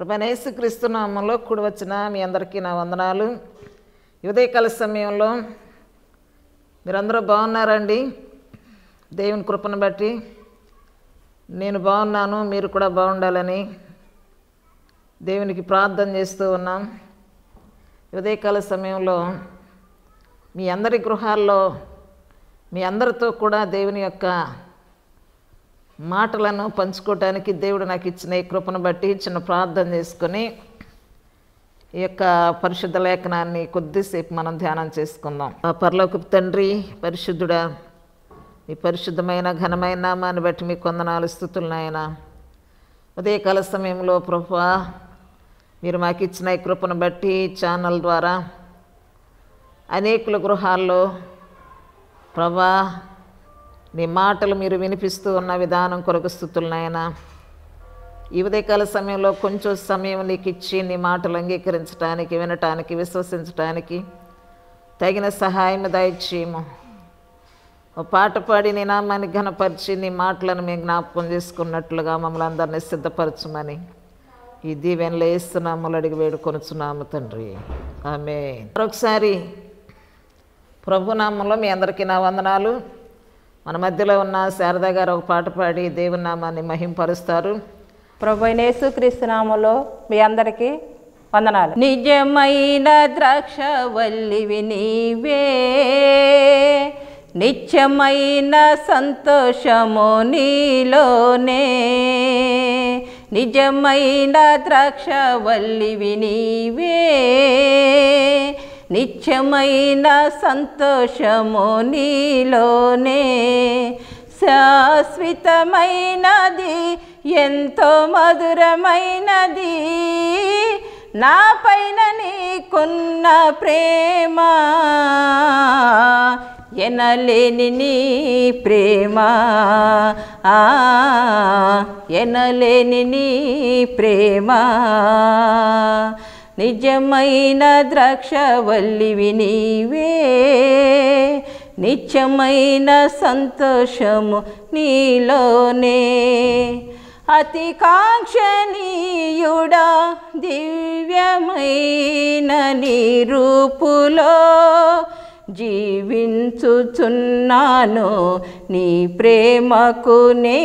ప్రభనేసుక్రీస్తునామంలో కూడా వచ్చిన మీ అందరికీ నా వందనాలు ఉదయకాల సమయంలో మీరందరూ బాగున్నారండి దేవుని కృపను బట్టి నేను బాగున్నాను మీరు కూడా బాగుండాలని దేవునికి ప్రార్థన చేస్తూ ఉన్నాం ఉదయకాల సమయంలో మీ అందరి గృహాల్లో మీ అందరితో కూడా దేవుని యొక్క మాటలను పంచుకోవడానికి దేవుడు నాకు ఇచ్చిన ఈ కృపను బట్టి చిన్న ప్రార్థన చేసుకొని ఈ యొక్క పరిశుద్ధ లేఖనాన్ని కొద్దిసేపు మనం ధ్యానం చేసుకుందాం పర్లోకి తండ్రి పరిశుద్ధుడా ఈ పరిశుద్ధమైన ఘనమైన నామాన్ని బట్టి మీ కొందనాలు స్థుతులు నాయన ఉదయకాల సమయంలో ప్రభా మీరు మాకు ఇచ్చిన ఈ కృపను బట్టి ఛానల్ ద్వారా అనేకుల గృహాల్లో ప్రభా నీ మాటలు మీరు వినిపిస్తూ ఉన్న విధానం కొరకు స్థుతులనైనా ఈ ఉదయకాల సమయంలో కొంచెం సమయం నీకు ఇచ్చి నీ మాటలు అంగీకరించడానికి వినటానికి విశ్వసించడానికి తగిన సహాయం దయచేయము ఓ పాట పాడి నీ నామాన్ని ఘనపరిచి నీ మాటలను మేము జ్ఞాపకం చేసుకున్నట్లుగా మమ్మల్ని అందరినీ సిద్ధపరచమని ఈ దీవెనలు వేస్తున్నాము అడిగి వేడుకొనుచున్నాము తండ్రి ఆమె మరొకసారి ప్రభునామంలో మీ అందరికీ నా వందనాలు మన మధ్యలో ఉన్న శారద గారు ఒక పాట పాడి దేవుని నామాన్ని మహింపరుస్తారు ప్రభు క్రీస్తునామలో మీ అందరికీ వందనాలు నిజమైన ద్రాక్షవల్లివి నీవే నిత్యమైన సంతోషము నీలోనే నిజమైన ద్రాక్షవల్లివి నీవే నిత్యమైన సంతోషము నీలోనే శాశ్వతమైనది ఎంతో మధురమైనది నా పైన నీకున్న ప్రేమ ఎనలేని నీ ప్రేమ ఎనలేని నీ ప్రేమ నిజమైన ద్రాక్షవల్లివి నీవే నిత్యమైన సంతోషము నీలోనే అతి కాంక్షణీయుడా దివ్యమైన రూపులో జీవించుచున్నాను నీ ప్రేమకునే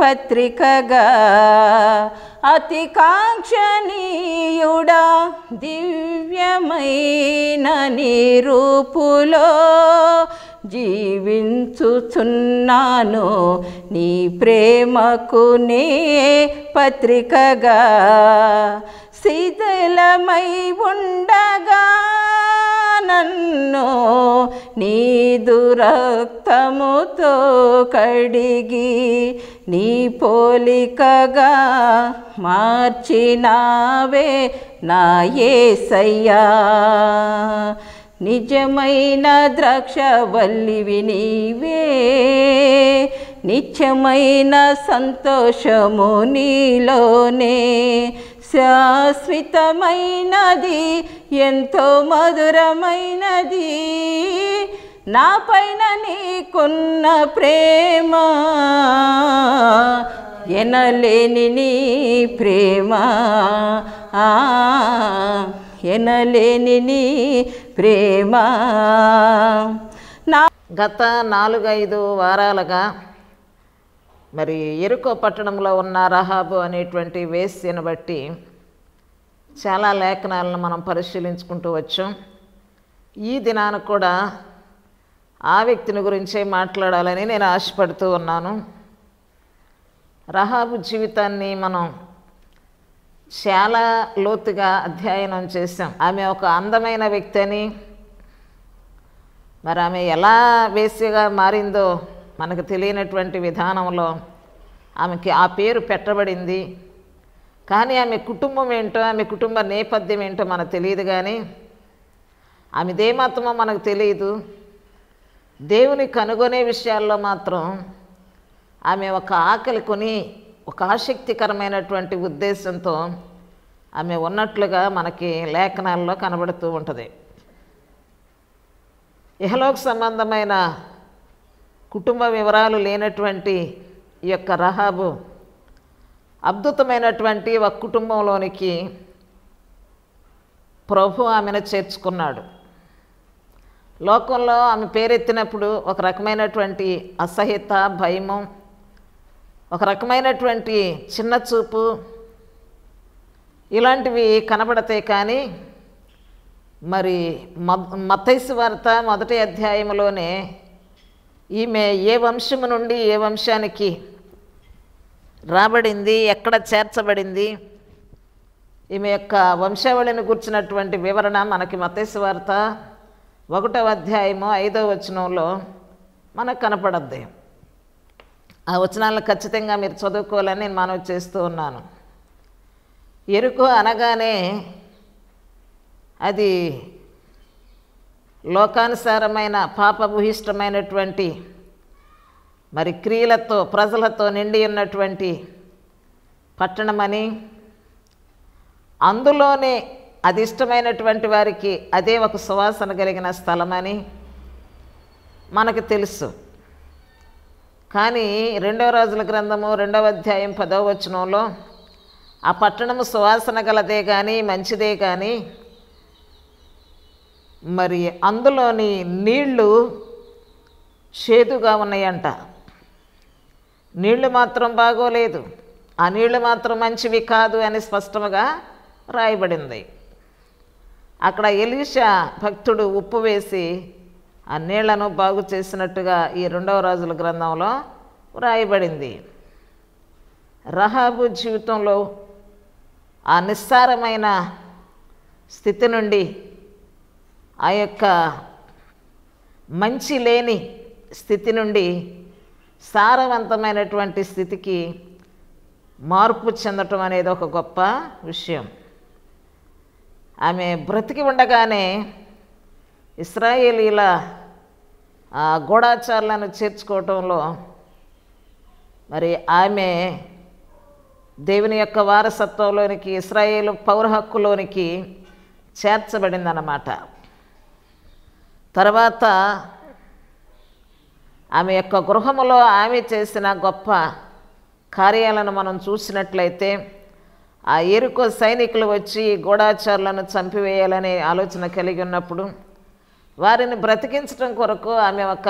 పత్రికగా అతి కాంక్షణీయుడా దివ్యమైన నిరూపులో జీవించుచున్నాను నీ ప్రేమకు నే పత్రికగా శిథిలమై ఉండగా నన్ను నీ దురక్తముతో కడిగి నీ పోలికగా మార్చినావే నా సయ్యా నిజమైన ద్రాక్షవల్లివి నీవే నిత్యమైన సంతోషము నీలోనే శాశ్వతమైనది ఎంతో మధురమైనది పైన నీకున్న ప్రేమ ఎనలేని నీ ప్రేమ ఎనలేని నీ ప్రేమ నా గత నాలుగైదు వారాలుగా మరి ఎరుకో పట్టణంలో ఉన్న రహాబు అనేటువంటి వేస్యను బట్టి చాలా లేఖనాలను మనం పరిశీలించుకుంటూ వచ్చాం ఈ దినానికి కూడా ఆ వ్యక్తిని గురించే మాట్లాడాలని నేను ఆశపడుతూ ఉన్నాను రహాబు జీవితాన్ని మనం చాలా లోతుగా అధ్యయనం చేశాం ఆమె ఒక అందమైన వ్యక్తి అని మరి ఆమె ఎలా వేసిగా మారిందో మనకు తెలియనటువంటి విధానంలో ఆమెకి ఆ పేరు పెట్టబడింది కానీ ఆమె కుటుంబం ఏంటో ఆమె కుటుంబ నేపథ్యం ఏంటో మనకు తెలియదు కానీ ఆమెదే మనకు తెలియదు దేవుని కనుగొనే విషయాల్లో మాత్రం ఆమె ఒక ఆకలి కొని ఒక ఆసక్తికరమైనటువంటి ఉద్దేశంతో ఆమె ఉన్నట్లుగా మనకి లేఖనాల్లో కనబడుతూ ఉంటుంది ఇహలోక సంబంధమైన కుటుంబ వివరాలు లేనటువంటి ఈ యొక్క రహాబు అద్భుతమైనటువంటి ఒక కుటుంబంలోనికి ప్రభు ఆమెను చేర్చుకున్నాడు లోకంలో ఆమె పేరెత్తినప్పుడు ఒక రకమైనటువంటి అసహ్యత భయము ఒక రకమైనటువంటి చిన్న చూపు ఇలాంటివి కనబడతాయి కానీ మరి మతైసు వార్త మొదటి అధ్యాయంలోనే ఈమె ఏ వంశము నుండి ఏ వంశానికి రాబడింది ఎక్కడ చేర్చబడింది ఈమె యొక్క వంశావళిని గుర్చినటువంటి వివరణ మనకి మతేశ్వార్త ఒకటవ అధ్యాయము ఐదవ వచనంలో మనకు కనపడద్ది ఆ వచనాలను ఖచ్చితంగా మీరు చదువుకోవాలని నేను మనవి చేస్తూ ఉన్నాను ఎరుకు అనగానే అది లోకానుసారమైన పాపభూహిష్టమైనటువంటి మరి క్రియలతో ప్రజలతో నిండి ఉన్నటువంటి పట్టణమని అందులోనే అది ఇష్టమైనటువంటి వారికి అదే ఒక సువాసన కలిగిన స్థలమని మనకు తెలుసు కానీ రెండవ రోజుల గ్రంథము రెండవ అధ్యాయం పదవ వచనంలో ఆ పట్టణము సువాసన గలదే కానీ మంచిదే కానీ మరి అందులోని నీళ్లు చేదుగా ఉన్నాయంట నీళ్లు మాత్రం బాగోలేదు ఆ నీళ్లు మాత్రం మంచివి కాదు అని స్పష్టంగా రాయబడింది అక్కడ ఎలీషా భక్తుడు ఉప్పు వేసి ఆ నీళ్లను బాగు చేసినట్టుగా ఈ రెండవ రాజుల గ్రంథంలో వ్రాయబడింది రహాబు జీవితంలో ఆ నిస్సారమైన స్థితి నుండి ఆ యొక్క మంచి లేని స్థితి నుండి సారవంతమైనటువంటి స్థితికి మార్పు చెందటం అనేది ఒక గొప్ప విషయం ఆమె బ్రతికి ఉండగానే ఇస్రాయేలీల గోడాచారాలను చేర్చుకోవటంలో మరి ఆమె దేవుని యొక్క వారసత్వంలోనికి ఇస్రాయేల్ పౌర హక్కులోనికి చేర్చబడిందన్నమాట తర్వాత ఆమె యొక్క గృహములో ఆమె చేసిన గొప్ప కార్యాలను మనం చూసినట్లయితే ఆ ఎరుకో సైనికులు వచ్చి గూఢాచారులను చంపివేయాలనే ఆలోచన కలిగి ఉన్నప్పుడు వారిని బ్రతికించడం కొరకు ఆమె ఒక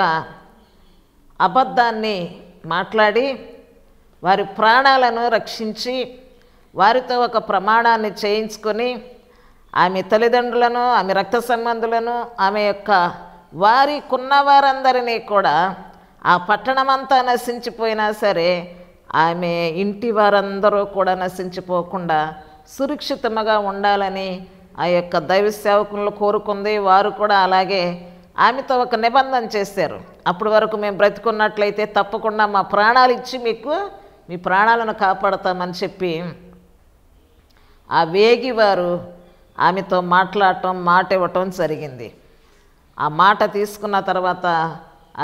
అబద్ధాన్ని మాట్లాడి వారి ప్రాణాలను రక్షించి వారితో ఒక ప్రమాణాన్ని చేయించుకొని ఆమె తల్లిదండ్రులను ఆమె రక్త సంబంధులను ఆమె యొక్క వారి వారందరినీ కూడా ఆ పట్టణమంతా నశించిపోయినా సరే ఆమె ఇంటి వారందరూ కూడా నశించిపోకుండా సురక్షితముగా ఉండాలని ఆ యొక్క దైవ సేవకులను కోరుకుంది వారు కూడా అలాగే ఆమెతో ఒక నిబంధన చేశారు అప్పటి వరకు మేము బ్రతికున్నట్లయితే తప్పకుండా మా ప్రాణాలు ఇచ్చి మీకు మీ ప్రాణాలను కాపాడతామని చెప్పి ఆ వేగివారు ఆమెతో మాట్లాడటం మాట ఇవ్వటం జరిగింది ఆ మాట తీసుకున్న తర్వాత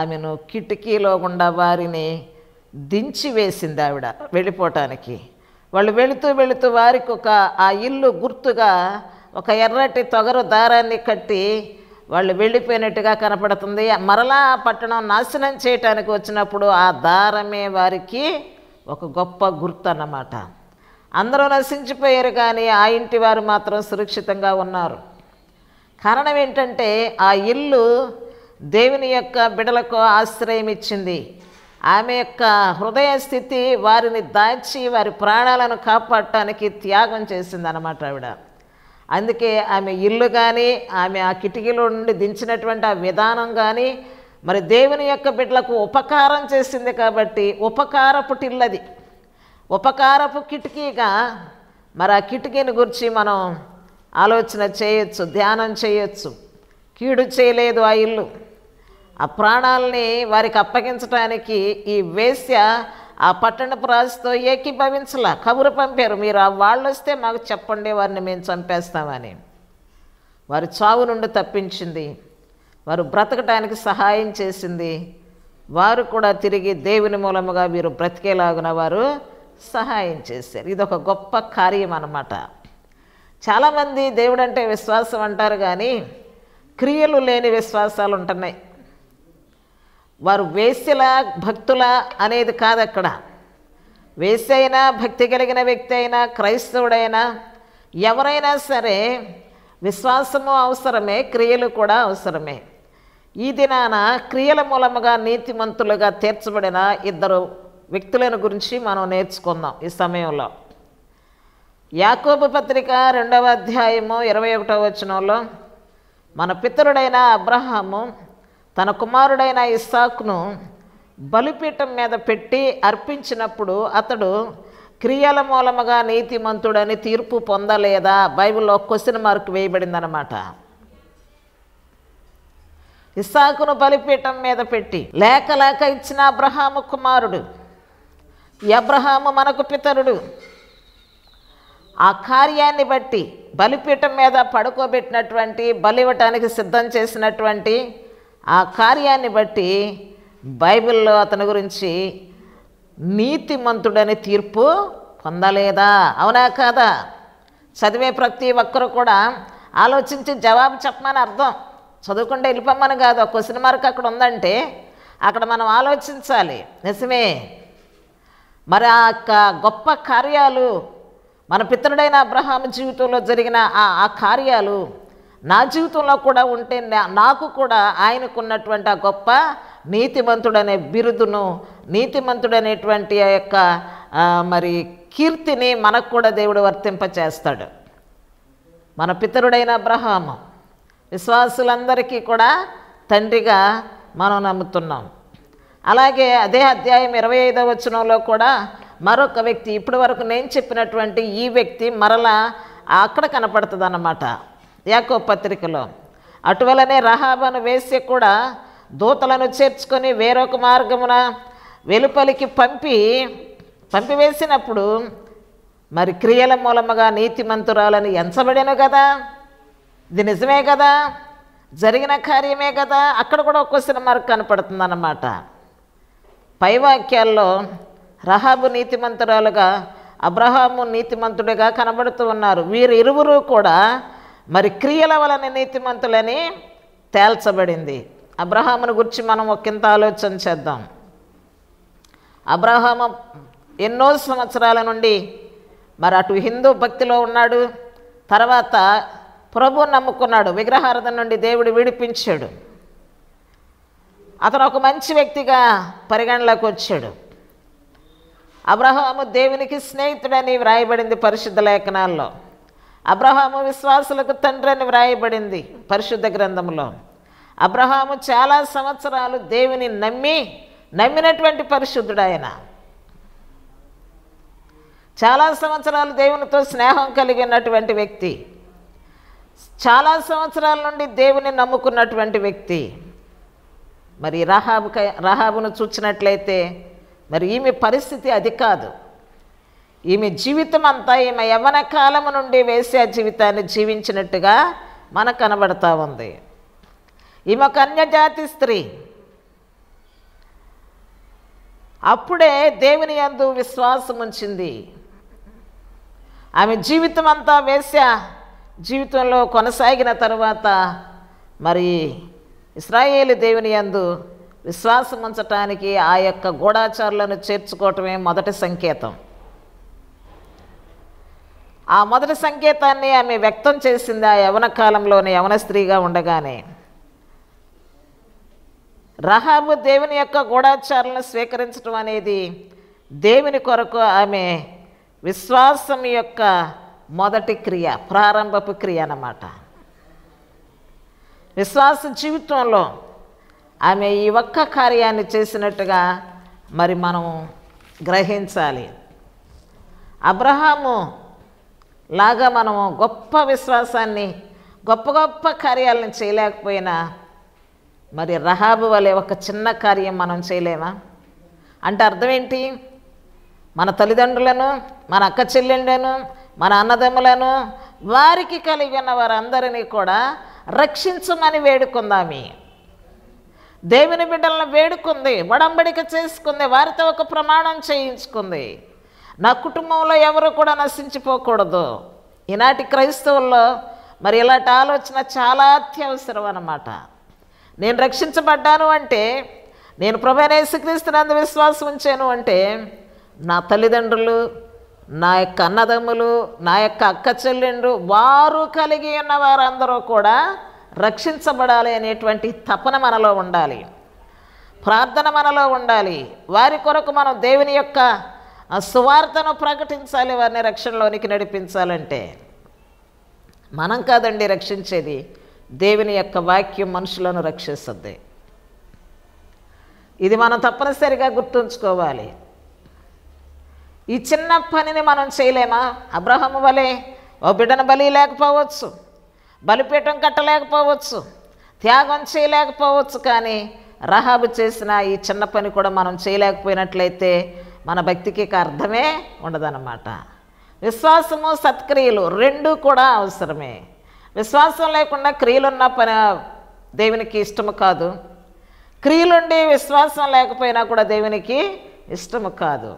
ఆమెను కిటికీలో గుండా వారిని దించి వేసింది ఆవిడ వెళ్ళిపోవటానికి వాళ్ళు వెళుతూ వెళుతూ వారికి ఒక ఆ ఇల్లు గుర్తుగా ఒక ఎర్రటి తొగరు దారాన్ని కట్టి వాళ్ళు వెళ్ళిపోయినట్టుగా కనపడుతుంది మరలా పట్టణం నాశనం చేయటానికి వచ్చినప్పుడు ఆ దారమే వారికి ఒక గొప్ప గుర్తు అన్నమాట అందరూ నశించిపోయారు కానీ ఆ ఇంటి వారు మాత్రం సురక్షితంగా ఉన్నారు కారణం ఏంటంటే ఆ ఇల్లు దేవుని యొక్క బిడలకు ఆశ్రయం ఇచ్చింది ఆమె యొక్క హృదయ స్థితి వారిని దాచి వారి ప్రాణాలను కాపాడటానికి త్యాగం చేసింది అనమాట ఆవిడ అందుకే ఆమె ఇల్లు కానీ ఆమె ఆ కిటికీలో నుండి దించినటువంటి ఆ విధానం కానీ మరి దేవుని యొక్క బిడ్డలకు ఉపకారం చేసింది కాబట్టి ఉపకారపుటిల్లది ఉపకారపు కిటికీగా మరి ఆ కిటికీని గురించి మనం ఆలోచన చేయొచ్చు ధ్యానం చేయొచ్చు కీడు చేయలేదు ఆ ఇల్లు ఆ ప్రాణాలని వారికి అప్పగించడానికి ఈ వేశ్య ఆ పట్టణ రాజుతో ఏకీభవించలా కబురు పంపారు మీరు ఆ వాళ్ళు వస్తే మాకు చెప్పండి వారిని మేము చంపేస్తామని వారు చావు నుండి తప్పించింది వారు బ్రతకటానికి సహాయం చేసింది వారు కూడా తిరిగి దేవుని మూలముగా వీరు బ్రతికేలాగున వారు సహాయం చేశారు ఇదొక గొప్ప కార్యం అనమాట చాలామంది దేవుడు అంటే విశ్వాసం అంటారు కానీ క్రియలు లేని విశ్వాసాలు ఉంటున్నాయి వారు వేశ్యలా భక్తులా అనేది కాదు అక్కడ వేసైనా అయినా భక్తి కలిగిన వ్యక్తి అయినా క్రైస్తవుడైనా ఎవరైనా సరే విశ్వాసము అవసరమే క్రియలు కూడా అవసరమే ఈ దినాన క్రియల మూలముగా నీతిమంతులుగా తీర్చబడిన ఇద్దరు వ్యక్తులను గురించి మనం నేర్చుకుందాం ఈ సమయంలో యాకోబు పత్రిక రెండవ అధ్యాయము ఇరవై ఒకటవ వచనంలో మన పితరుడైన అబ్రహాము తన కుమారుడైన ఇస్సాక్ను బలిపీఠం మీద పెట్టి అర్పించినప్పుడు అతడు క్రియల మూలముగా నీతిమంతుడని తీర్పు పొందలేదా బైబిల్లో క్వశ్చన్ మార్క్ వేయబడిందనమాట ఇస్సాకును బలిపీఠం మీద పెట్టి లేక లేక ఇచ్చిన అబ్రహాము కుమారుడు అబ్రహాము మనకు పితరుడు ఆ కార్యాన్ని బట్టి బలిపీఠం మీద పడుకోబెట్టినటువంటి బలివటానికి సిద్ధం చేసినటువంటి ఆ కార్యాన్ని బట్టి బైబిల్లో అతని గురించి నీతిమంతుడని తీర్పు పొందలేదా అవునా కాదా చదివే ప్రతి ఒక్కరు కూడా ఆలోచించి జవాబు చెప్పమని అర్థం చదువుకుంటే వెళ్ళిపోమ్మని కాదు క్వశ్చన్ మార్క్ అక్కడ ఉందంటే అక్కడ మనం ఆలోచించాలి నిజమే మరి ఆ గొప్ప కార్యాలు మన పితరుడైన అబ్రహాం జీవితంలో జరిగిన ఆ కార్యాలు నా జీవితంలో కూడా ఉంటే నాకు కూడా ఆయనకున్నటువంటి ఆ గొప్ప నీతిమంతుడనే బిరుదును నీతిమంతుడనేటువంటి ఆ యొక్క మరి కీర్తిని మనకు కూడా దేవుడు వర్తింపచేస్తాడు మన పితరుడైన అబ్రహాము విశ్వాసులందరికీ కూడా తండ్రిగా మనం నమ్ముతున్నాం అలాగే అదే అధ్యాయం ఇరవై ఐదవ వచనంలో కూడా మరొక వ్యక్తి ఇప్పటి వరకు నేను చెప్పినటువంటి ఈ వ్యక్తి మరలా అక్కడ కనపడుతుంది అన్నమాట యాకో పత్రికలో అటువలనే రహాబను వేసి కూడా దూతలను చేర్చుకొని వేరొక మార్గమున వెలుపలికి పంపి పంపివేసినప్పుడు మరి క్రియల మూలముగా నీతి మంతురాలని ఎంచబడేను కదా ఇది నిజమే కదా జరిగిన కార్యమే కదా అక్కడ కూడా ఒక క్వశ్చన్ మార్క్ కనపడుతుంది అన్నమాట పైవాక్యాల్లో రహాబు నీతిమంతురాలుగా అబ్రహాము నీతిమంతుడిగా కనబడుతూ ఉన్నారు ఇరువురు కూడా మరి క్రియల వలన నీతిమంతులని తేల్చబడింది అబ్రహామును గురించి మనం ఒకంత ఆలోచన చేద్దాం అబ్రహాము ఎన్నో సంవత్సరాల నుండి మరి అటు హిందూ భక్తిలో ఉన్నాడు తర్వాత ప్రభు నమ్ముకున్నాడు విగ్రహార్థం నుండి దేవుడు విడిపించాడు అతను ఒక మంచి వ్యక్తిగా పరిగణలోకి వచ్చాడు అబ్రహాము దేవునికి స్నేహితుడని వ్రాయబడింది పరిశుద్ధ లేఖనాల్లో అబ్రహాము విశ్వాసులకు తండ్రి అని వ్రాయబడింది పరిశుద్ధ గ్రంథంలో అబ్రహాము చాలా సంవత్సరాలు దేవుని నమ్మి నమ్మినటువంటి పరిశుద్ధుడు ఆయన చాలా సంవత్సరాలు దేవునితో స్నేహం కలిగినటువంటి వ్యక్తి చాలా సంవత్సరాల నుండి దేవుని నమ్ముకున్నటువంటి వ్యక్తి మరి రహాబు రహాబును చూచినట్లయితే మరి ఈమె పరిస్థితి అది కాదు ఈమె జీవితం అంతా ఈమె యవన కాలము నుండి వేసే జీవితాన్ని జీవించినట్టుగా మనకు కనబడతా ఉంది ఈమె ఒక అన్యజాతి స్త్రీ అప్పుడే దేవుని అందు విశ్వాసం ఉంచింది ఆమె జీవితం అంతా వేశ్య జీవితంలో కొనసాగిన తర్వాత మరి ఇస్రాయేలి దేవుని యందు విశ్వాసం ఉంచటానికి ఆ యొక్క గూఢాచారులను చేర్చుకోవటమే మొదటి సంకేతం ఆ మొదటి సంకేతాన్ని ఆమె వ్యక్తం చేసింది ఆ యవన కాలంలోనే యవన స్త్రీగా ఉండగానే రహాబు దేవుని యొక్క గూఢాచారాలను స్వీకరించడం అనేది దేవుని కొరకు ఆమె విశ్వాసం యొక్క మొదటి క్రియ ప్రారంభపు క్రియ అన్నమాట విశ్వాస జీవితంలో ఆమె ఈ ఒక్క కార్యాన్ని చేసినట్టుగా మరి మనం గ్రహించాలి అబ్రహాము లాగా మనము గొప్ప విశ్వాసాన్ని గొప్ప గొప్ప కార్యాలను చేయలేకపోయినా మరి రహాబు వలె ఒక చిన్న కార్యం మనం చేయలేమా అంటే అర్థం ఏంటి మన తల్లిదండ్రులను మన అక్క చెల్లెళ్ళను మన అన్నదమ్ములను వారికి కలిగిన వారందరినీ కూడా రక్షించమని వేడుకుందామి దేవుని బిడ్డలను వేడుకుంది వడంబడిక చేసుకుంది వారితో ఒక ప్రమాణం చేయించుకుంది నా కుటుంబంలో ఎవరు కూడా నశించిపోకూడదు ఈనాటి క్రైస్తవుల్లో మరి ఇలాంటి ఆలోచన చాలా అత్యవసరం అన్నమాట నేను రక్షించబడ్డాను అంటే నేను ప్రభు యేసుక్రీస్తునందు విశ్వాసం ఉంచాను అంటే నా తల్లిదండ్రులు నా యొక్క అన్నదమ్ములు నా యొక్క అక్క చెల్లెండ్రు వారు కలిగి ఉన్న వారందరూ కూడా రక్షించబడాలి అనేటువంటి తపన మనలో ఉండాలి ప్రార్థన మనలో ఉండాలి వారి కొరకు మనం దేవుని యొక్క సువార్తను ప్రకటించాలి వారిని రక్షణలోనికి నడిపించాలంటే మనం కాదండి రక్షించేది దేవుని యొక్క వాక్యం మనుషులను రక్షిస్తుంది ఇది మనం తప్పనిసరిగా గుర్తుంచుకోవాలి ఈ చిన్న పనిని మనం చేయలేమా అబ్రహము వలే ఓ బిడ్డను బలి లేకపోవచ్చు బలిపీఠం కట్టలేకపోవచ్చు త్యాగం చేయలేకపోవచ్చు కానీ రహాబు చేసిన ఈ చిన్న పని కూడా మనం చేయలేకపోయినట్లయితే మన భక్తికి అర్థమే ఉండదన్నమాట విశ్వాసము సత్క్రియలు రెండూ కూడా అవసరమే విశ్వాసం లేకుండా క్రియలున్న పని దేవునికి ఇష్టము కాదు క్రియలుండి విశ్వాసం లేకపోయినా కూడా దేవునికి ఇష్టము కాదు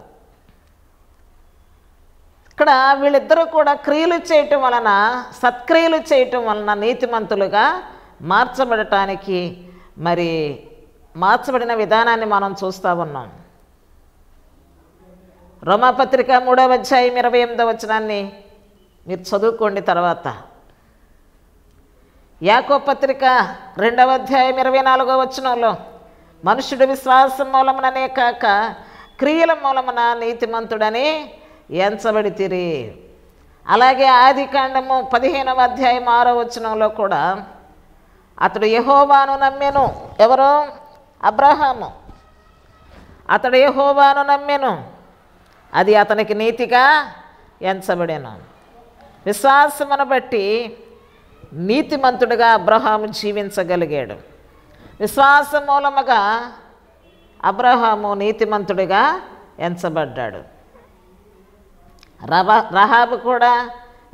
ఇక్కడ వీళ్ళిద్దరూ కూడా క్రియలు చేయటం వలన సత్క్రియలు చేయటం వలన నీతిమంతులుగా మార్చబడటానికి మరి మార్చబడిన విధానాన్ని మనం చూస్తూ ఉన్నాం రోమాపత్రిక మూడవ అధ్యాయం ఇరవై ఎనిమిదో వచనాన్ని మీరు చదువుకోండి తర్వాత యాకో పత్రిక రెండవ అధ్యాయం ఇరవై నాలుగో వచనంలో మనుషుడు విశ్వాసం మూలముననే కాక క్రియల మూలమున నీతిమంతుడని ఎంచబడితిరి అలాగే ఆది కాండము పదిహేనవ అధ్యాయం ఆరో వచనంలో కూడా అతడు యహోవాను నమ్మెను ఎవరో అబ్రహాము అతడు యహోవాను నమ్మెను అది అతనికి నీతిగా ఎంచబడాను విశ్వాసమును బట్టి నీతిమంతుడిగా అబ్రహాము జీవించగలిగాడు విశ్వాస మూలముగా అబ్రహాము నీతిమంతుడిగా ఎంచబడ్డాడు రవ రహాబు కూడా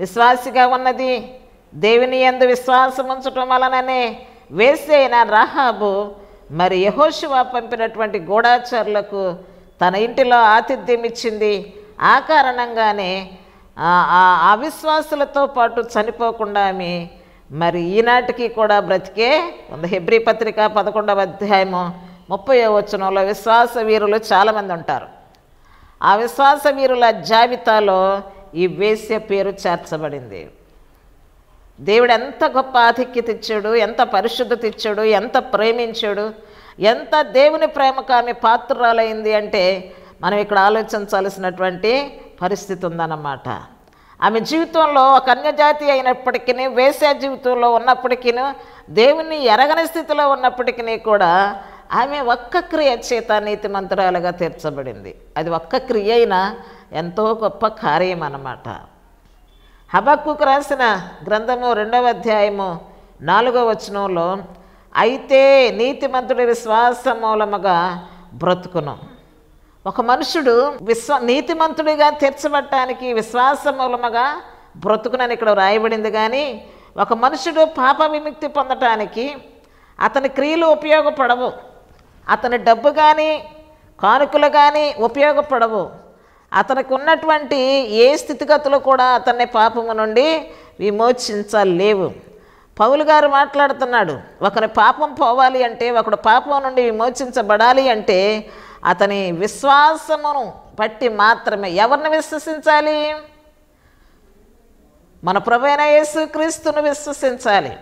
విశ్వాసిగా ఉన్నది దేవుని ఎందు విశ్వాసం ఉంచటం వలననే వేసే అయిన రహాబు మరి యహోశివా పంపినటువంటి గూఢాచారులకు తన ఇంటిలో ఆతిథ్యం ఇచ్చింది ఆ కారణంగానే అవిశ్వాసులతో పాటు చనిపోకుండా ఆమె మరి ఈనాటికి కూడా బ్రతికే ఉంది హెబ్రి పత్రిక పదకొండవ అధ్యాయము ముప్పై వచనంలో విశ్వాస వీరులు చాలామంది ఉంటారు ఆ విశ్వాస వీరుల జాబితాలో ఈ వేశ్య పేరు చేర్చబడింది దేవుడు ఎంత గొప్ప ఆధిక్యత ఇచ్చాడు ఎంత పరిశుద్ధత ఇచ్చాడు ఎంత ప్రేమించాడు ఎంత దేవుని ప్రేమకు ఆమె పాత్రురాలైంది అంటే మనం ఇక్కడ ఆలోచించాల్సినటువంటి పరిస్థితి ఉందన్నమాట ఆమె జీవితంలో ఒక అన్యజాతి అయినప్పటికీ వేశ్య జీవితంలో ఉన్నప్పటికీ దేవుని ఎరగని స్థితిలో ఉన్నప్పటికీ కూడా ఆమె ఒక్క క్రియ చేత నీతి మంత్రాలుగా తీర్చబడింది అది ఒక్క క్రియ అయినా ఎంతో గొప్ప కార్యం అన్నమాట హబక్కుకు రాసిన గ్రంథము రెండవ అధ్యాయము నాలుగవ వచనంలో అయితే నీతిమంతుడి విశ్వాస మూలముగా బ్రతుకును ఒక మనుషుడు విశ్వ మంత్రుడిగా తీర్చబట్టడానికి విశ్వాస మూలముగా బ్రతుకునని ఇక్కడ రాయబడింది కానీ ఒక మనుషుడు పాప విముక్తి పొందటానికి అతని క్రియలు ఉపయోగపడవు అతని డబ్బు కానీ కానుకలు కానీ ఉపయోగపడవు అతనికి ఉన్నటువంటి ఏ స్థితిగతులు కూడా అతన్ని పాపము నుండి విమోచించలేవు పౌలు గారు మాట్లాడుతున్నాడు ఒకరి పాపం పోవాలి అంటే ఒకడు పాపం నుండి విమోచించబడాలి అంటే అతని విశ్వాసమును బట్టి మాత్రమే ఎవరిని విశ్వసించాలి మన ప్రభైన క్రీస్తును విశ్వసించాలి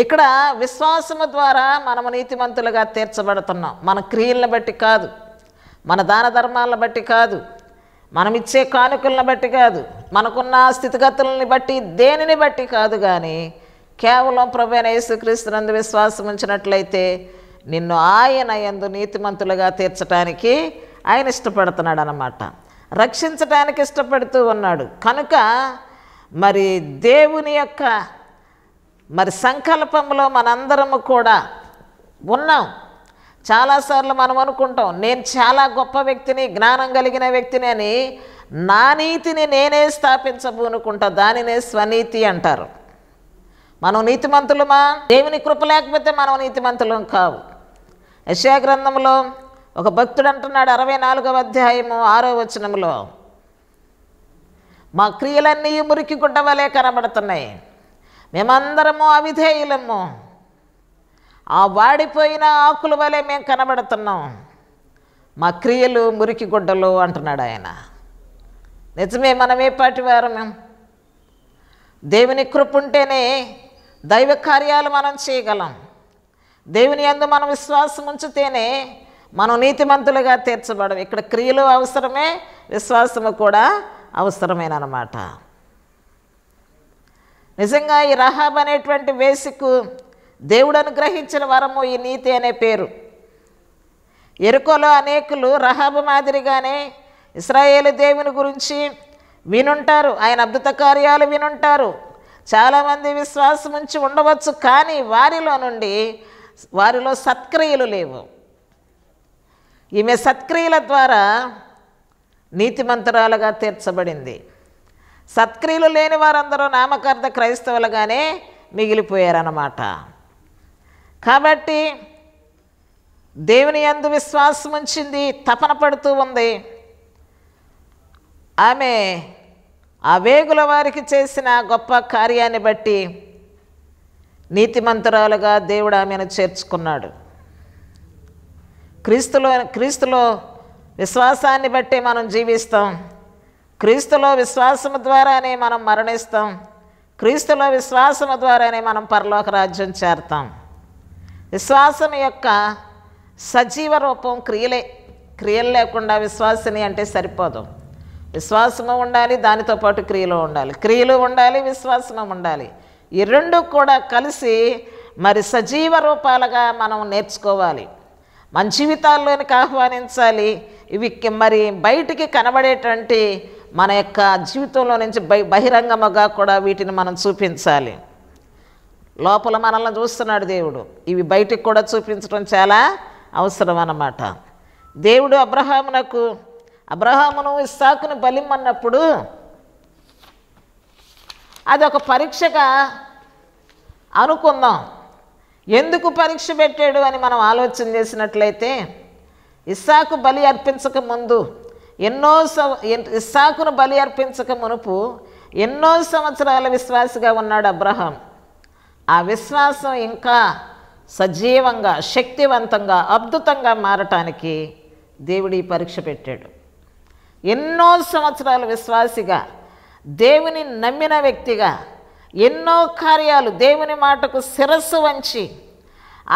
ఇక్కడ విశ్వాసము ద్వారా మనము నీతిమంతులుగా తీర్చబడుతున్నాం మన క్రియలను బట్టి కాదు మన దాన ధర్మాలను బట్టి కాదు మనం ఇచ్చే కానుకలను బట్టి కాదు మనకున్న స్థితిగతులని బట్టి దేనిని బట్టి కాదు కానీ కేవలం యేసుక్రీస్తు నందు విశ్వాసం ఉంచినట్లయితే నిన్ను ఆయన ఎందు నీతిమంతులుగా తీర్చడానికి ఆయన ఇష్టపడుతున్నాడు అన్నమాట రక్షించడానికి ఇష్టపడుతూ ఉన్నాడు కనుక మరి దేవుని యొక్క మరి సంకల్పంలో మనందరము కూడా ఉన్నాం చాలాసార్లు మనం అనుకుంటాం నేను చాలా గొప్ప వ్యక్తిని జ్ఞానం కలిగిన వ్యక్తిని అని నా నీతిని నేనే స్థాపించబోనుకుంటా దానినే స్వనీతి అంటారు మనం నీతిమంతులమా దేవుని కృప లేకపోతే మనం నీతిమంతులం కావు గ్రంథంలో ఒక భక్తుడు అంటున్నాడు అరవై నాలుగవ అధ్యాయము ఆరో వచనంలో మా క్రియలన్నీ మురికి గుడ్డ వలె కనబడుతున్నాయి మేమందరము అవిధేయులము ఆ వాడిపోయిన ఆకుల వలె మేము కనబడుతున్నాం మా క్రియలు మురికి గుడ్డలు అంటున్నాడు ఆయన నిజమే మనమే వారు మేము దేవుని కృప్ ఉంటేనే దైవ కార్యాలు మనం చేయగలం దేవుని ఎందు మనం విశ్వాసం ఉంచితేనే మనం నీతిమంతులుగా తీర్చబడం ఇక్కడ క్రియలు అవసరమే విశ్వాసము కూడా అవసరమేనమాట నిజంగా ఈ రహాబ్ అనేటువంటి వేసుకు దేవుడు అనుగ్రహించిన వరము ఈ నీతి అనే పేరు ఎరుకలో అనేకులు రహాబ్ మాదిరిగానే ఇస్రాయేలు దేవుని గురించి వినుంటారు ఆయన అద్భుత కార్యాలు వినుంటారు చాలామంది విశ్వాసం ఉంచి ఉండవచ్చు కానీ వారిలో నుండి వారిలో సత్క్రియలు లేవు ఈమె సత్క్రియల ద్వారా నీతిమంతురాలుగా తీర్చబడింది సత్క్రియలు లేని వారందరూ నామకార్థ క్రైస్తవులుగానే మిగిలిపోయారన్నమాట కాబట్టి దేవుని ఎందు విశ్వాసం ఉంచింది తపన పడుతూ ఉంది ఆమె ఆ వేగుల వారికి చేసిన గొప్ప కార్యాన్ని బట్టి నీతిమంతురాలుగా దేవుడు ఆమెను చేర్చుకున్నాడు క్రీస్తులో క్రీస్తులో విశ్వాసాన్ని బట్టి మనం జీవిస్తాం క్రీస్తులో విశ్వాసము ద్వారానే మనం మరణిస్తాం క్రీస్తులో విశ్వాసము ద్వారానే మనం పరలోక రాజ్యం చేరతాం విశ్వాసం యొక్క సజీవ రూపం క్రియలే క్రియలు లేకుండా విశ్వాసని అంటే సరిపోదు విశ్వాసము ఉండాలి దానితో పాటు క్రియలు ఉండాలి క్రియలు ఉండాలి విశ్వాసము ఉండాలి ఈ రెండు కూడా కలిసి మరి సజీవ రూపాలుగా మనం నేర్చుకోవాలి మన జీవితాల్లోనికి ఆహ్వానించాలి ఇవి మరి బయటికి కనబడేటువంటి మన యొక్క జీవితంలో నుంచి బహిరంగముగా కూడా వీటిని మనం చూపించాలి లోపల మనల్ని చూస్తున్నాడు దేవుడు ఇవి బయటికి కూడా చూపించడం చాలా అవసరం అన్నమాట దేవుడు అబ్రహామునకు అబ్రహామును ఇస్సాకును బలిమ్మన్నప్పుడు అది ఒక పరీక్షగా అనుకుందాం ఎందుకు పరీక్ష పెట్టాడు అని మనం ఆలోచన చేసినట్లయితే ఇస్సాకు బలి అర్పించక ముందు ఎన్నో ఇస్సాకును బలి అర్పించక మునుపు ఎన్నో సంవత్సరాల విశ్వాసిగా ఉన్నాడు అబ్రహాం ఆ విశ్వాసం ఇంకా సజీవంగా శక్తివంతంగా అద్భుతంగా మారటానికి దేవుడి పరీక్ష పెట్టాడు ఎన్నో సంవత్సరాల విశ్వాసిగా దేవుని నమ్మిన వ్యక్తిగా ఎన్నో కార్యాలు దేవుని మాటకు శిరస్సు వంచి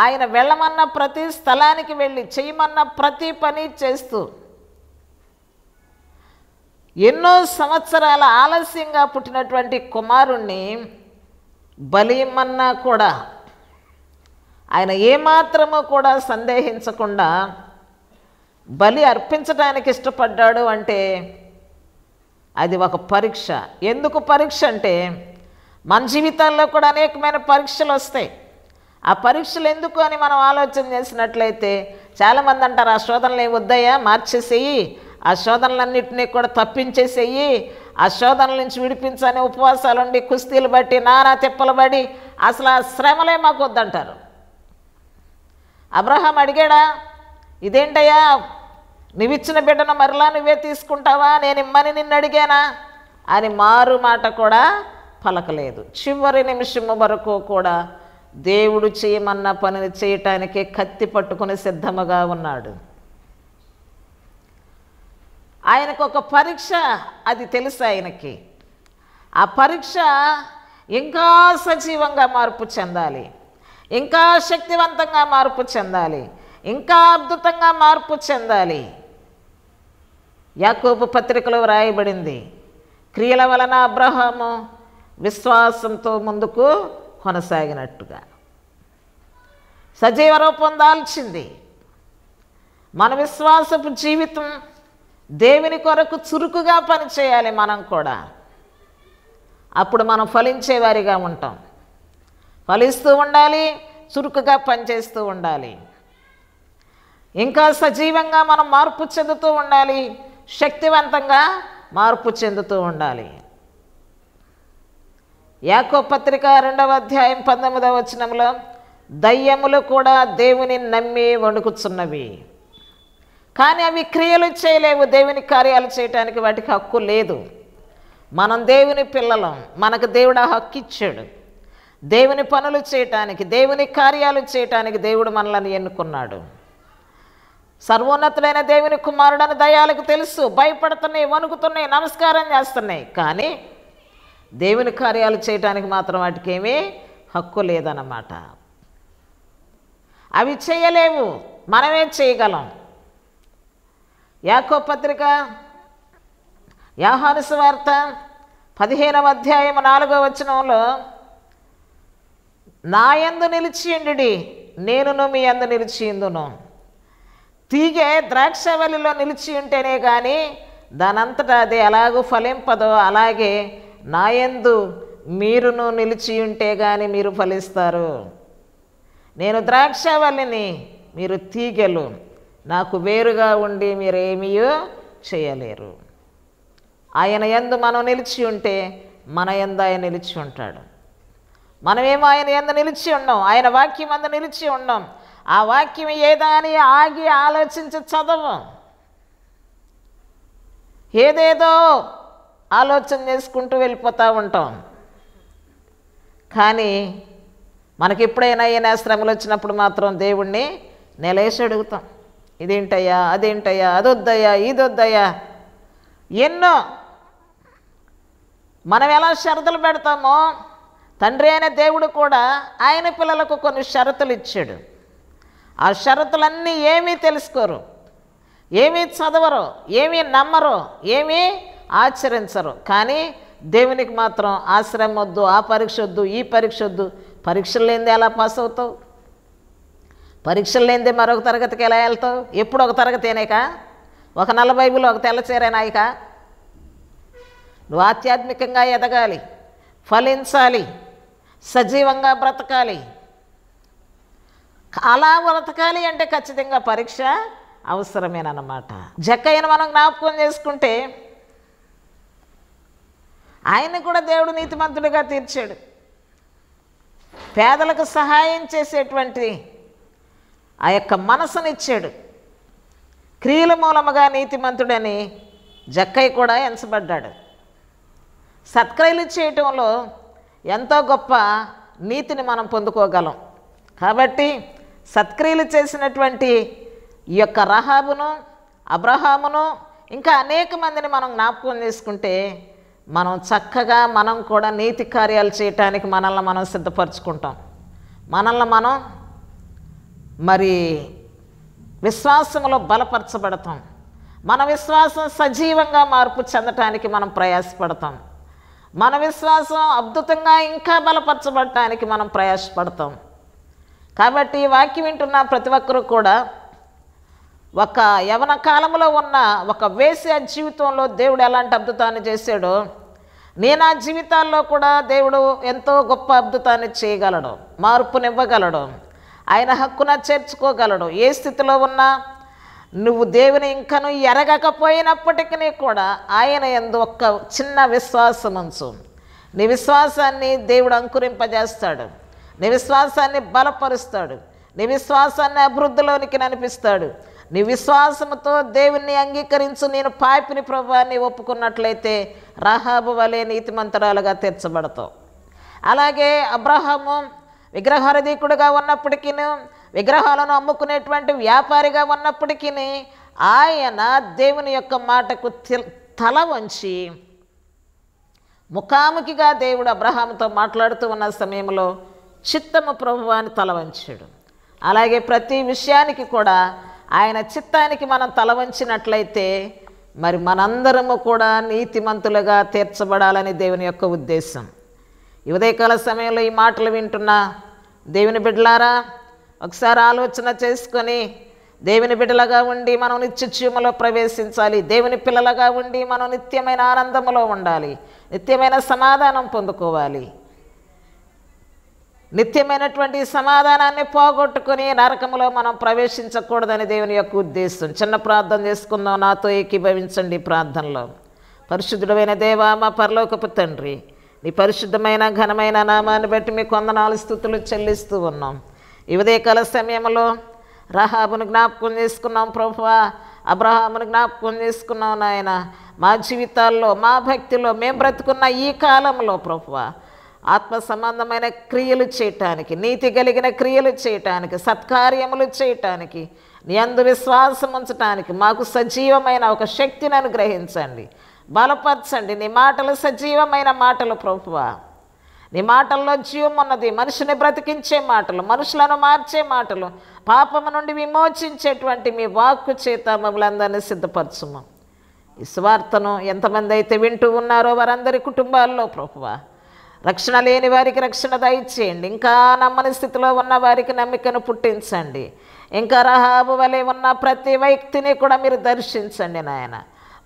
ఆయన వెళ్ళమన్న ప్రతి స్థలానికి వెళ్ళి చేయమన్న ప్రతి పని చేస్తూ ఎన్నో సంవత్సరాల ఆలస్యంగా పుట్టినటువంటి కుమారుణ్ణి బలిమన్నా కూడా ఆయన ఏమాత్రము కూడా సందేహించకుండా బలి అర్పించడానికి ఇష్టపడ్డాడు అంటే అది ఒక పరీక్ష ఎందుకు పరీక్ష అంటే మన జీవితాల్లో కూడా అనేకమైన పరీక్షలు వస్తాయి ఆ పరీక్షలు ఎందుకు అని మనం ఆలోచన చేసినట్లయితే చాలామంది అంటారు ఆ శోధనలు వద్దయ్యా మార్చేసేయి ఆ శోధనలన్నింటినీ కూడా తప్పించేసేయి ఆ శోధనల నుంచి విడిపించని ఉపవాసాలు ఉండి కుస్తీలు బట్టి నానా తిప్పలు పడి అసలు ఆ శ్రమలే మాకు వద్దంటారు అబ్రహాం అడిగాడా ఇదేంటయ్యా నువ్విచ్చిన బిడ్డను మరలా నువ్వే తీసుకుంటావా నేను ఇమ్మని నిన్ను అడిగానా అని మారు మాట కూడా పలకలేదు చివరి నిమిషం వరకు కూడా దేవుడు చేయమన్న పనిని చేయటానికి కత్తి పట్టుకుని సిద్ధముగా ఉన్నాడు ఆయనకు ఒక పరీక్ష అది తెలుసు ఆయనకి ఆ పరీక్ష ఇంకా సజీవంగా మార్పు చెందాలి ఇంకా శక్తివంతంగా మార్పు చెందాలి ఇంకా అద్భుతంగా మార్పు చెందాలి యాకోపు పత్రికలో వ్రాయబడింది క్రియల వలన అబ్రహాము విశ్వాసంతో ముందుకు కొనసాగినట్టుగా సజీవ రూపం దాల్చింది మన విశ్వాసపు జీవితం దేవుని కొరకు చురుకుగా పనిచేయాలి మనం కూడా అప్పుడు మనం ఫలించేవారిగా ఉంటాం ఫలిస్తూ ఉండాలి చురుకుగా పనిచేస్తూ ఉండాలి ఇంకా సజీవంగా మనం మార్పు చెందుతూ ఉండాలి శక్తివంతంగా మార్పు చెందుతూ ఉండాలి యాకో పత్రిక రెండవ అధ్యాయం పంతొమ్మిదవ వచనంలో దయ్యములు కూడా దేవుని నమ్మి వణుకుచున్నవి కానీ అవి క్రియలు చేయలేవు దేవుని కార్యాలు చేయటానికి వాటికి హక్కు లేదు మనం దేవుని పిల్లలం మనకు దేవుడు ఆ హక్కు ఇచ్చాడు దేవుని పనులు చేయటానికి దేవుని కార్యాలు చేయటానికి దేవుడు మనల్ని ఎన్నుకున్నాడు సర్వోన్నతులైన దేవుని కుమారుడని దయాలకు తెలుసు భయపడుతున్నాయి వణుకుతున్నాయి నమస్కారం చేస్తున్నాయి కానీ దేవుని కార్యాలు చేయటానికి మాత్రం వాటికి ఏమీ హక్కు లేదన్నమాట అవి చేయలేవు మనమే చేయగలం యాకో పత్రిక యాహాను వార్త పదిహేనవ అధ్యాయం నాలుగో వచనంలో నాయందు నిలిచియుండి నేనును మీ అందు నిలిచియుందును తీగే ద్రాక్షవల్లిలో నిలిచి ఉంటేనే కానీ దానంతటా అది ఎలాగూ ఫలింపదో అలాగే నాయందు మీరును నిలిచి ఉంటే కానీ మీరు ఫలిస్తారు నేను ద్రాక్షవల్లిని మీరు తీగలు నాకు వేరుగా ఉండి మీరేమీయో చేయలేరు ఆయన ఎందు మనం నిలిచి ఉంటే మన ఎందు ఆయన నిలిచి ఉంటాడు మనమేమో ఆయన ఎందు నిలిచి ఉన్నాం ఆయన వాక్యం అందు నిలిచి ఉన్నాం ఆ వాక్యం ఏదాని ఆగి ఆలోచించి చదవం ఏదేదో ఆలోచన చేసుకుంటూ వెళ్ళిపోతూ ఉంటాం కానీ మనకి ఎప్పుడైనా ఈయన శ్రమలు వచ్చినప్పుడు మాత్రం దేవుణ్ణి నిలేసి అడుగుతాం ఇదేంటయ్యా అదేంటయ్యా అదొద్దయ్యా ఇదొద్దయ్యా ఎన్నో మనం ఎలా షరతులు పెడతామో తండ్రి అయిన దేవుడు కూడా ఆయన పిల్లలకు కొన్ని షరతులు ఇచ్చాడు ఆ షరతులన్నీ ఏమీ తెలుసుకోరు ఏమీ చదవరు ఏమీ నమ్మరు ఏమీ ఆచరించరు కానీ దేవునికి మాత్రం ఆశ్రమం వద్దు ఆ పరీక్ష వద్దు ఈ పరీక్ష వద్దు పరీక్షలు లేనిదే ఎలా పాస్ అవుతావు పరీక్షలు లేనిదే మరొక తరగతికి ఎలా వెళ్తావు ఎప్పుడు ఒక తరగతి తరగతేనేక ఒక నల్ల బైబుల్ ఒక తెల్లచేరేనాయిక నువ్వు ఆధ్యాత్మికంగా ఎదగాలి ఫలించాలి సజీవంగా బ్రతకాలి అలా బ్రతకాలి అంటే ఖచ్చితంగా పరీక్ష అవసరమేనమాట జక్కయ్యను మనం జ్ఞాపకం చేసుకుంటే ఆయన కూడా దేవుడు నీతిమంతుడిగా తీర్చాడు పేదలకు సహాయం చేసేటువంటి ఆ యొక్క మనసునిచ్చాడు క్రియల మూలముగా నీతిమంతుడని జక్కయ్య కూడా ఎంచబడ్డాడు సత్క్రియలు చేయటంలో ఎంతో గొప్ప నీతిని మనం పొందుకోగలం కాబట్టి సత్క్రియలు చేసినటువంటి ఈ యొక్క రహాబును అబ్రహామును ఇంకా అనేక మందిని మనం జ్ఞాపకం చేసుకుంటే మనం చక్కగా మనం కూడా నీతి కార్యాలు చేయటానికి మనల్ని మనం సిద్ధపరచుకుంటాం మనల్ని మనం మరి విశ్వాసంలో బలపరచబడతాం మన విశ్వాసం సజీవంగా మార్పు చెందటానికి మనం ప్రయాసపడతాం మన విశ్వాసం అద్భుతంగా ఇంకా బలపరచబడటానికి మనం ప్రయాసపడతాం కాబట్టి వాక్యం వింటున్న ప్రతి ఒక్కరూ కూడా ఒక యవన కాలంలో ఉన్న ఒక వేసే జీవితంలో దేవుడు ఎలాంటి అద్భుతాన్ని చేశాడో నేను ఆ జీవితాల్లో కూడా దేవుడు ఎంతో గొప్ప అద్భుతాన్ని చేయగలడు మార్పునివ్వగలడు ఆయన హక్కున చేర్చుకోగలడు ఏ స్థితిలో ఉన్నా నువ్వు దేవుని ఇంకను ఎరగకపోయినప్పటికీ కూడా ఆయన ఎందు ఒక్క చిన్న విశ్వాసం ఉంచు నీ విశ్వాసాన్ని దేవుడు అంకురింపజేస్తాడు నీ విశ్వాసాన్ని బలపరుస్తాడు నీ విశ్వాసాన్ని అభివృద్ధిలోనికి ననిపిస్తాడు నీ విశ్వాసంతో దేవుణ్ణి అంగీకరించు నేను పాపిని ప్రభాన్ని ఒప్పుకున్నట్లయితే రహాబు వలే నీతిమంతరాలుగా తీర్చబడతావు అలాగే అబ్రహాము విగ్రహారధికుడుగా ఉన్నప్పటికీ విగ్రహాలను అమ్ముకునేటువంటి వ్యాపారిగా ఉన్నప్పటికీ ఆయన దేవుని యొక్క మాటకు తల వంచి ముఖాముఖిగా దేవుడు అబ్రహాముతో మాట్లాడుతూ ఉన్న సమయంలో చిత్తము ప్రభు అని తల వంచాడు అలాగే ప్రతి విషయానికి కూడా ఆయన చిత్తానికి మనం తల వంచినట్లయితే మరి మనందరము కూడా నీతిమంతులుగా తీర్చబడాలని దేవుని యొక్క ఉద్దేశం ఉదయకాల సమయంలో ఈ మాటలు వింటున్నా దేవుని బిడ్డలారా ఒకసారి ఆలోచన చేసుకొని దేవుని బిడ్డలుగా ఉండి మనం నిత్యజీవంలో ప్రవేశించాలి దేవుని పిల్లలుగా ఉండి మనం నిత్యమైన ఆనందంలో ఉండాలి నిత్యమైన సమాధానం పొందుకోవాలి నిత్యమైనటువంటి సమాధానాన్ని పోగొట్టుకుని నరకంలో మనం ప్రవేశించకూడదని దేవుని యొక్క ఉద్దేశం చిన్న ప్రార్థన చేసుకుందాం నాతో ఏకీభవించండి ప్రార్థనలో పరిశుద్ధుడమైన దేవా మా పరలోకపు తండ్రి నీ పరిశుద్ధమైన ఘనమైన నామాన్ని బట్టి మీ కొందనాలు స్థుతులు చెల్లిస్తూ ఉన్నాం ఇవదే కాల సమయంలో రహాబును జ్ఞాపకం చేసుకున్నాం ప్రభువా అబ్రహామును జ్ఞాపకం చేసుకున్నాం నాయన మా జీవితాల్లో మా భక్తిలో మేము బ్రతుకున్న ఈ కాలంలో ప్రభువా ఆత్మ సంబంధమైన క్రియలు చేయటానికి నీతి కలిగిన క్రియలు చేయటానికి సత్కార్యములు చేయటానికి నీ అందు విశ్వాసం ఉంచటానికి మాకు సజీవమైన ఒక శక్తిని అనుగ్రహించండి బలపరచండి నీ మాటలు సజీవమైన మాటలు ప్రభువ నీ మాటల్లో జీవం ఉన్నది మనుషుని బ్రతికించే మాటలు మనుషులను మార్చే మాటలు పాపము నుండి విమోచించేటువంటి మీ వాక్కు చేత మమ్మల్ని సిద్ధపరచుము ఈ స్వార్థను ఎంతమంది అయితే వింటూ ఉన్నారో వారందరి కుటుంబాల్లో ప్రభువ రక్షణ లేని వారికి రక్షణ దయచేయండి ఇంకా నమ్మని స్థితిలో ఉన్న వారికి నమ్మికను పుట్టించండి ఇంకా రహాబు వలె ఉన్న ప్రతి వ్యక్తిని కూడా మీరు దర్శించండి నాయన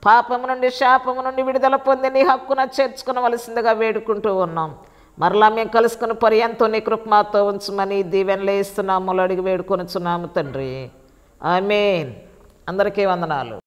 పాపము నుండి శాపము నుండి విడుదల పొంది నీ హక్కున చేర్చుకునవలసిందిగా వేడుకుంటూ ఉన్నాం మరలా మేము కలుసుకుని పర్యంతో నీ కృపమాతో ఉంచమని దీవెనలే ఇస్తున్నాము అడిగి వేడుకొనిచున్నాము తండ్రి ఐ మీన్ అందరికీ వందనాలు